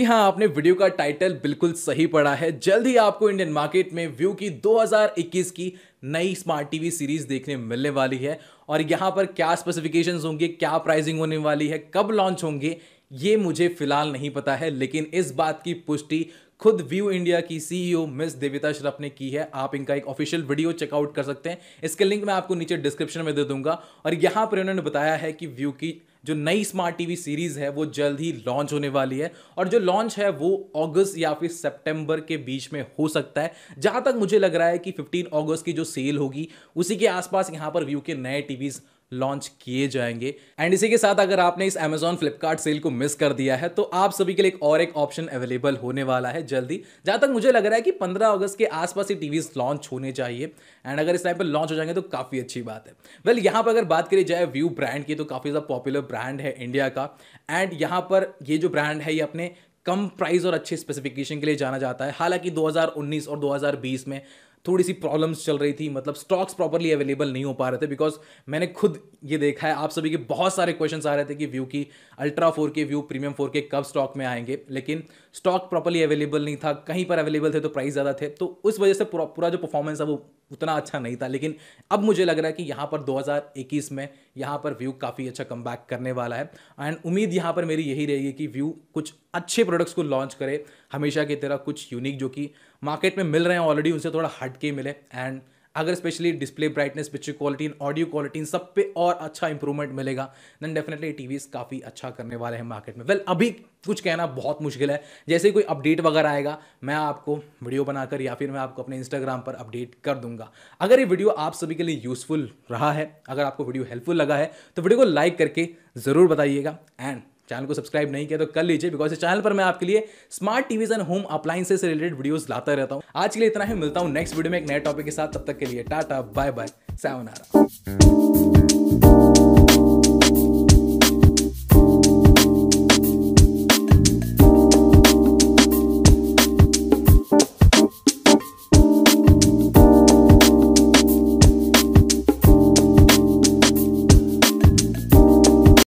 कि हाँ आपने वीडियो का टाइटल बिल्कुल सही पढ़ा है जल्द ही आपको इंडियन मार्केट में व्यू की 2021 की नई स्मार्ट टीवी सीरीज देखने मिलने वाली है और यहाँ पर क्या स्पेसिफिकेशंस होंगे क्या प्राइसिंग होने वाली है कब लॉन्च होंगे ये मुझे फिलहाल नहीं पता है लेकिन इस बात की पुष्टि खुद व्यू इंडिया की सीईओ मिस देविता श्रफ ने की है आप इनका एक ऑफिशियल वीडियो चेकआउट कर सकते हैं इसके लिंक मैं आपको नीचे डिस्क्रिप्शन में दे दूंगा और यहाँ पर उन्होंने बताया है कि व्यू की जो नई स्मार्ट टीवी सीरीज़ है वो जल्द ही लॉन्च होने वाली है और जो लॉन्च है वो अगस्त या फिर सितंबर के बीच में हो सकता है जहां तक मुझे लग रहा है कि 15 अगस्त की जो सेल होगी उसी के आसपास यहाँ पर व्यू के नए टीवीज़ लॉन्च किए जाएंगे एंड इसी के साथ अगर आपने इस अमेजॉन फ्लिपकार्ट सेल को मिस कर दिया है तो आप सभी के लिए एक और एक ऑप्शन अवेलेबल होने वाला है जल्दी जहाँ तक मुझे लग रहा है कि 15 अगस्त के आसपास ही टीवीज लॉन्च होने चाहिए एंड अगर इस टाइम पर लॉन्च हो जाएंगे तो काफ़ी अच्छी बात है वेल well, यहाँ पर अगर बात करी जाए व्यू ब्रांड की तो काफ़ी ज़्यादा पॉपुलर ब्रांड है इंडिया का एंड यहाँ पर ये जो ब्रांड है ये अपने कम प्राइस और अच्छे स्पेसिफिकेशन के लिए जाना जाता है हालांकि 2019 और 2020 में थोड़ी सी प्रॉब्लम्स चल रही थी मतलब स्टॉक्स प्रॉपरली अवेलेबल नहीं हो पा रहे थे बिकॉज मैंने खुद ये देखा है आप सभी के बहुत सारे क्वेश्चन आ रहे थे कि व्यू की ultra four K Vu premium four K कब स्टॉक में आएंगे लेकिन स्टॉक प्रॉपरली अवेलेबल नहीं था कहीं पर अवेलेबल थे तो प्राइस ज़्यादा थे तो उस वजह से पूरा पूरा जो परफॉर्मेंस है वो उतना अच्छा नहीं था लेकिन अब मुझे लग रहा है कि यहाँ पर 2021 में यहाँ पर व्यू काफ़ी अच्छा कम करने वाला है एंड उम्मीद यहाँ पर मेरी यही रहेगी कि व्यू कुछ अच्छे प्रोडक्ट्स को लॉन्च करें हमेशा की तरह कुछ यूनिक जो कि मार्केट में मिल रहे हैं ऑलरेडी उनसे थोड़ा हट के मिले एंड अगर specially display brightness picture quality in audio quality in सब पे और अच्छा इंप्रूवमेंट मिलेगा देन डेफिनेटली टी काफ़ी अच्छा करने वाले हैं मार्केट में वेल well, अभी कुछ कहना बहुत मुश्किल है जैसे ही कोई अपडेट वगैरह आएगा मैं आपको वीडियो बनाकर या फिर मैं आपको अपने इंस्टाग्राम पर अपडेट कर दूंगा अगर ये वीडियो आप सभी के लिए यूजफुल रहा है अगर आपको वीडियो हेल्पफुल लगा है तो वीडियो को लाइक करके ज़रूर बताइएगा एंड चैनल को सब्सक्राइब नहीं किया तो कर लीजिए बिकॉज इस चैनल पर मैं आपके लिए smart TVs and home appliances से रिलेटेड वीडियोस लाता रहता हूँ आज के लिए इतना ही मिलता हूँ नेक्स्ट वीडियो में एक नए टॉपिक के साथ तब तक के लिए टाटा बाय बाय आर